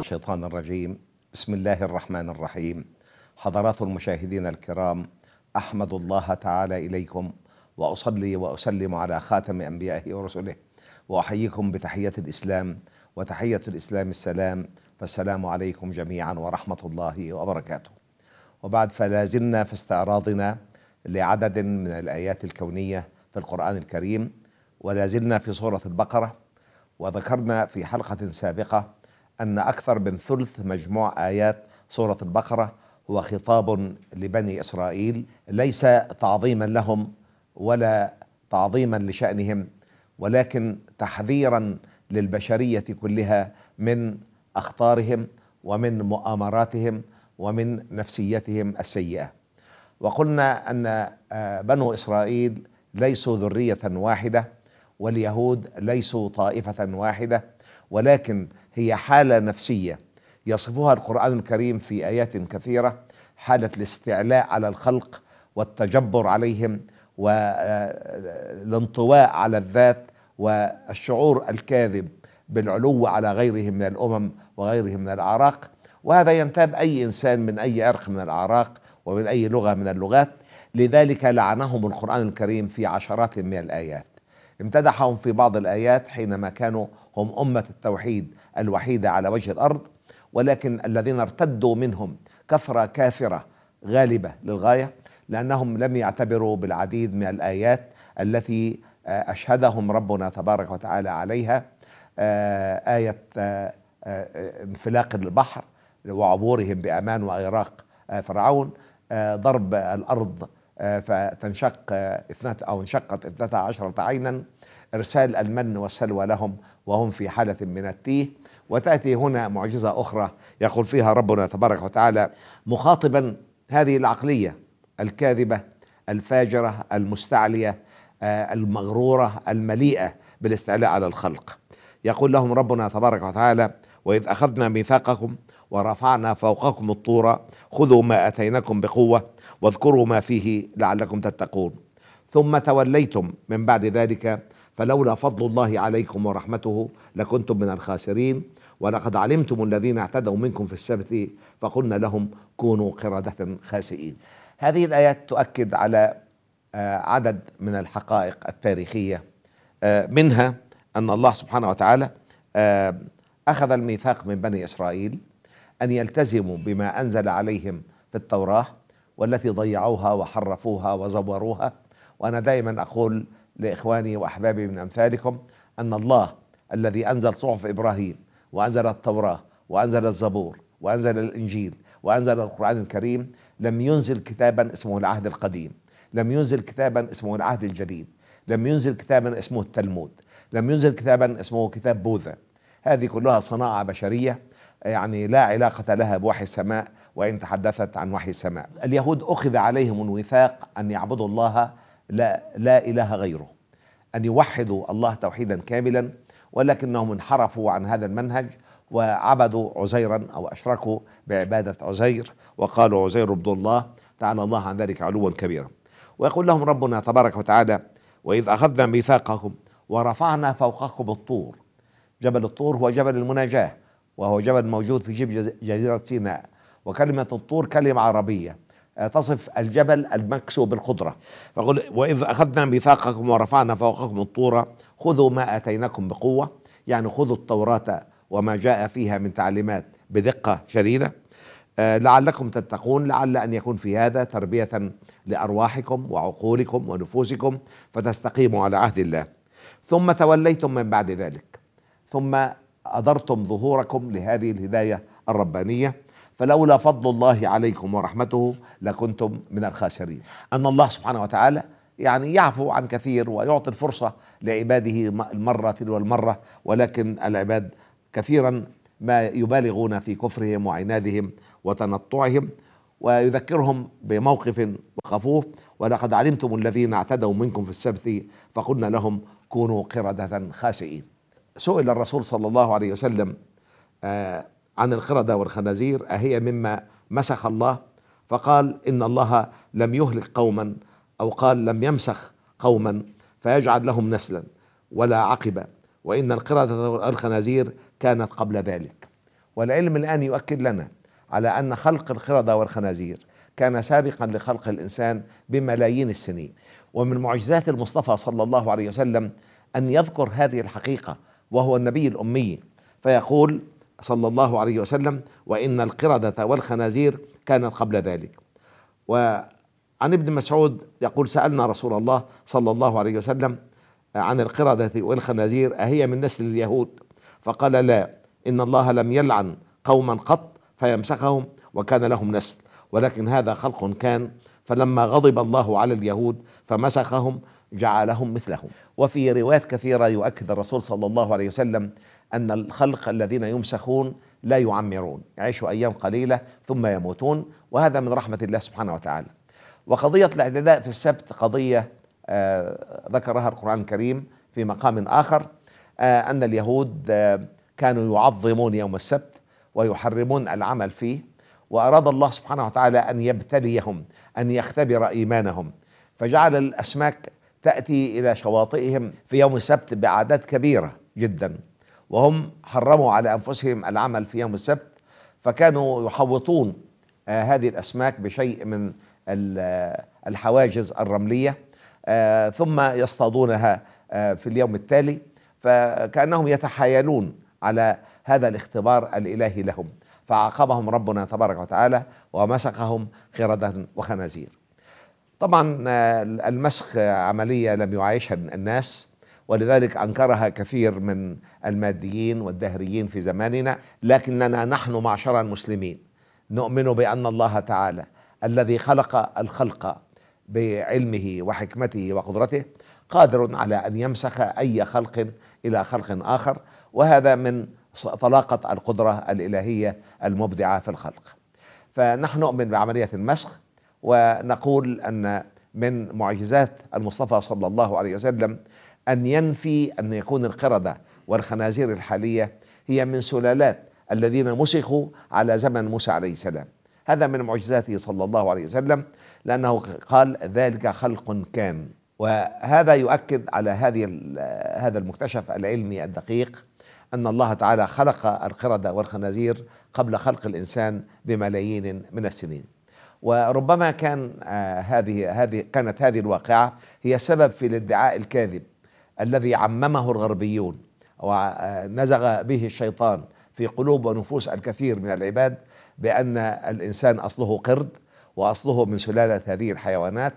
الشيطان الرجيم بسم الله الرحمن الرحيم حضرات المشاهدين الكرام أحمد الله تعالى إليكم وأصلي وأسلم على خاتم أنبيائه ورسله وأحييكم بتحية الإسلام وتحية الإسلام السلام فالسلام عليكم جميعا ورحمة الله وبركاته وبعد فلا زلنا في استعراضنا لعدد من الآيات الكونية في القرآن الكريم ولا زلنا في سورة البقرة وذكرنا في حلقة سابقة أن أكثر من ثلث مجموع آيات سورة البقرة هو خطاب لبني إسرائيل ليس تعظيما لهم ولا تعظيما لشأنهم ولكن تحذيرا للبشرية كلها من أخطارهم ومن مؤامراتهم ومن نفسيتهم السيئة وقلنا أن آه، بنو إسرائيل ليسوا ذرية واحدة واليهود ليسوا طائفة واحدة ولكن هي حاله نفسيه يصفها القران الكريم في ايات كثيره حاله الاستعلاء على الخلق والتجبر عليهم والانطواء آه، على الذات والشعور الكاذب بالعلو على غيرهم من الامم وغيرهم من الاعراق وهذا ينتاب اي انسان من اي عرق من الاعراق ومن اي لغه من اللغات لذلك لعنهم القران الكريم في عشرات من الايات امتدحهم في بعض الآيات حينما كانوا هم أمة التوحيد الوحيدة على وجه الأرض ولكن الذين ارتدوا منهم كثرة كافرة غالبة للغاية لأنهم لم يعتبروا بالعديد من الآيات التي آه، أشهدهم ربنا تبارك وتعالى عليها آه، آية آه، انفلاق البحر وعبورهم بأمان وإغراق فرعون ضرب الأرض فتنشق اثنت أو انشقت 12 عينا إرسال المن والسلوى لهم وهم في حالة من التيه وتأتي هنا معجزة أخرى يقول فيها ربنا تبارك وتعالى مخاطبا هذه العقلية الكاذبة الفاجرة المستعلية آه، المغرورة المليئة بالاستعلاء على الخلق يقول لهم ربنا تبارك وتعالى وإذ أخذنا ميثاقكم ورفعنا فوقكم الطور خذوا ما أتيناكم بقوة واذكروا ما فيه لعلكم تتقون ثم توليتم من بعد ذلك فلولا فضل الله عليكم ورحمته لكنتم من الخاسرين ولقد علمتم الذين اعتدوا منكم في السبت فقلنا لهم كونوا قردة خاسئين هذه الآيات تؤكد على آه، عدد من الحقائق التاريخية آه، منها أن الله سبحانه وتعالى آه، أخذ الميثاق من بني إسرائيل أن يلتزموا بما أنزل عليهم في التوراة والتي ضيعوها وحرفوها وزوروها وأنا دائما أقول لإخواني وأحبابي من أمثالكم أن الله الذي أنزل صحف إبراهيم وأنزل التوراة وأنزل الزبور وأنزل الإنجيل وأنزل القرآن الكريم لم ينزل كتابا اسمه العهد القديم لم ينزل كتابا اسمه العهد الجديد لم ينزل كتابا اسمه التلمود لم ينزل كتابا اسمه كتاب بوذا هذه كلها صناعة بشرية يعني لا علاقة لها بوحي السماء وإن تحدثت عن وحي السماء اليهود أخذ عليهم الوثاق أن يعبدوا الله لا, لا إله غيره أن يوحدوا الله توحيدا كاملا ولكنهم انحرفوا عن هذا المنهج وعبدوا عزيرا أو أشركوا بعبادة عزير وقالوا عزير عبد الله تعالى الله عن ذلك علوا كبيرا ويقول لهم ربنا تبارك وتعالى وإذ أخذنا ميثاقكم ورفعنا فوقكم الطور جبل الطور هو جبل المناجاة وهو جبل موجود في جيب جزيرة سيناء وكلمة الطور كلمة عربية آه، تصف الجبل المكسو بالخضرة فقل وإذ أخذنا ميثاقكم ورفعنا فوقكم الطور خذوا ما أتيناكم بقوة يعني خذوا التوراة وما جاء فيها من تعليمات بدقة شديدة آه، لعلكم تتقون لعل أن يكون في هذا تربية لأرواحكم وعقولكم ونفوسكم فتستقيموا على عهد الله ثم توليتم من بعد ذلك ثم أدرتم ظهوركم لهذه الهداية الربانية فلولا فضل الله عليكم ورحمته لكنتم من الخاسرين أن الله سبحانه وتعالى يعني يعفو عن كثير ويعطي الفرصة لعباده المرة تلو المرة ولكن العباد كثيرا ما يبالغون في كفرهم وعنادهم وتنطعهم ويذكرهم بموقف وقفوه ولقد علمتم الذين اعتدوا منكم في السبت فقلنا لهم كونوا قردة خاسئين سئل الرسول صلى الله عليه وسلم آه عن القردة والخنازير أهي مما مسخ الله فقال إن الله لم يهلك قوما أو قال لم يمسخ قوما فيجعل لهم نسلا ولا عقبة وإن القردة والخنازير كانت قبل ذلك والعلم الآن يؤكد لنا على أن خلق القردة والخنازير كان سابقا لخلق الإنسان بملايين السنين ومن معجزات المصطفى صلى الله عليه وسلم أن يذكر هذه الحقيقة وهو النبي الأمي فيقول صلى الله عليه وسلم وإن القردة والخنازير كانت قبل ذلك وعن ابن مسعود يقول سألنا رسول الله صلى الله عليه وسلم عن القردة والخنازير أهي من نسل اليهود فقال لا إن الله لم يلعن قوما قط فيمسخهم وكان لهم نسل ولكن هذا خلق كان فلما غضب الله على اليهود فمسخهم جعلهم مثلهم وفي روايات كثيرة يؤكد الرسول صلى الله عليه وسلم أن الخلق الذين يمسخون لا يعمرون يعيشوا أيام قليلة ثم يموتون وهذا من رحمة الله سبحانه وتعالى وقضية الاعتداء في السبت قضية آه ذكرها القرآن الكريم في مقام آخر آه أن اليهود آه كانوا يعظمون يوم السبت ويحرمون العمل فيه وأراد الله سبحانه وتعالى أن يبتليهم أن يختبر إيمانهم فجعل الأسماك تأتي إلى شواطئهم في يوم السبت بعادات كبيرة جدا وهم حرموا على أنفسهم العمل في يوم السبت فكانوا يحوطون آه، هذه الأسماك بشيء من آه، الحواجز الرملية آه، ثم يصطادونها في اليوم التالي فكأنهم يتحايلون على هذا الاختبار الإلهي لهم فعاقبهم ربنا تبارك وتعالى ومسخهم خردة وخنازير طبعا المسخ عملية لم يعيشها الناس ولذلك أنكرها كثير من الماديين والدهريين في زماننا لكننا نحن معشر المسلمين نؤمن بأن الله تعالى الذي خلق الخلق بعلمه وحكمته وقدرته قادر على أن يمسخ أي خلق إلى خلق آخر وهذا من طلاقة القدرة الإلهية المبدعة في الخلق فنحن نؤمن بعملية المسخ ونقول أن من معجزات المصطفى صلى الله عليه وسلم أن ينفي أن يكون القردة والخنازير الحالية هي من سلالات الذين مسخوا على زمن موسى عليه السلام هذا من معجزاته صلى الله عليه وسلم لأنه قال ذلك خلق كان وهذا يؤكد على هذه هذا المكتشف العلمي الدقيق أن الله تعالى خلق القردة والخنازير قبل خلق الإنسان بملايين من السنين وربما كان آه، هذه هذه كانت هذه الواقعة هي سبب في الادعاء الكاذب الذي عممه الغربيون ونزغ به الشيطان في قلوب ونفوس الكثير من العباد بأن الإنسان أصله قرد وأصله من سلالة هذه الحيوانات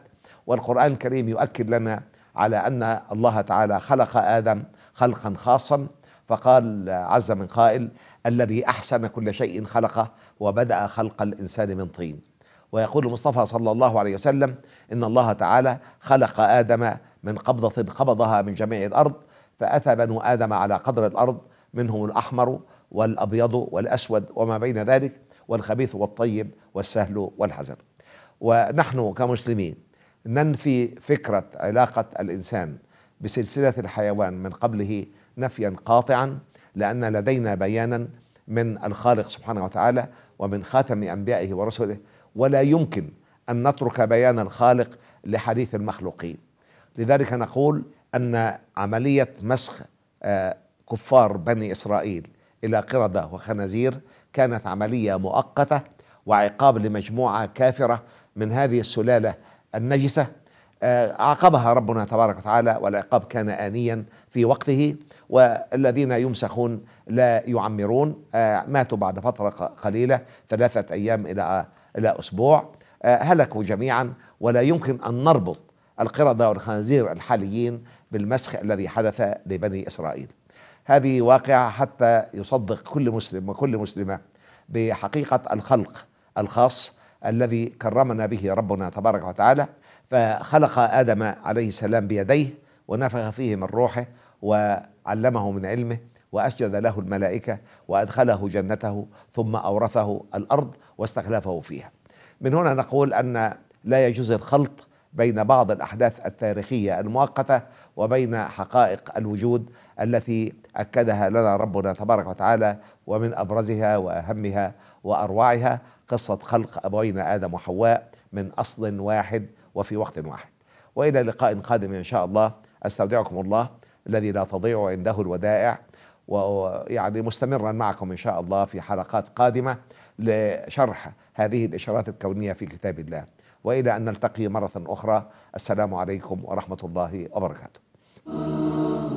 والقرآن الكريم يؤكد لنا على أن الله تعالى خلق آدم خلقا خاصا فقال عز من قائل الذي أحسن كل شيء خلقه وبدأ خلق الإنسان من طين ويقول المصطفى صلى الله عليه وسلم إن الله تعالى خلق آدم من قبضة قبضها من جميع الأرض فأتى بنو آدم على قدر الأرض منهم الأحمر والأبيض والأسود وما بين ذلك والخبيث والطيب والسهل والحزن ونحن كمسلمين ننفي فكرة علاقة الإنسان بسلسلة الحيوان من قبله نفيا قاطعا لأن لدينا بيانا من الخالق سبحانه وتعالى ومن خاتم أنبيائه ورسله ولا يمكن أن نترك بيان الخالق لحديث المخلوقين لذلك نقول أن عملية مسخ آه، كفار بني إسرائيل إلى قردة وخنازير كانت عملية مؤقتة وعقاب لمجموعة كافرة من هذه السلالة النجسة آه، عاقبها ربنا تبارك وتعالى والعقاب كان آنيا في وقته والذين يمسخون لا يعمرون آه، ماتوا بعد فترة قليلة ثلاثة أيام إلى إلى أسبوع هلكوا جميعا ولا يمكن أن نربط القردة والخنازير الحاليين بالمسخ الذي حدث لبني إسرائيل هذه واقعة حتى يصدق كل مسلم وكل مسلمة بحقيقة الخلق الخاص الذي كرمنا به ربنا تبارك وتعالى فخلق آدم عليه السلام بيديه ونفخ فيه من روحه وعلمه من علمه وأسجد له الملائكة وأدخله جنته ثم أورثه الأرض واستخلفه فيها من هنا نقول أن لا يجوز الخلط بين بعض الاحداث التاريخيه المؤقته وبين حقائق الوجود التي اكدها لنا ربنا تبارك وتعالى ومن ابرزها واهمها واروعها قصه خلق ابوينا ادم وحواء من اصل واحد وفي وقت واحد والى لقاء قادم ان شاء الله استودعكم الله الذي لا تضيع عنده الودائع ويعني مستمرا معكم ان شاء الله في حلقات قادمه لشرح هذه الاشارات الكونيه في كتاب الله والى ان نلتقي مره اخرى السلام عليكم ورحمه الله وبركاته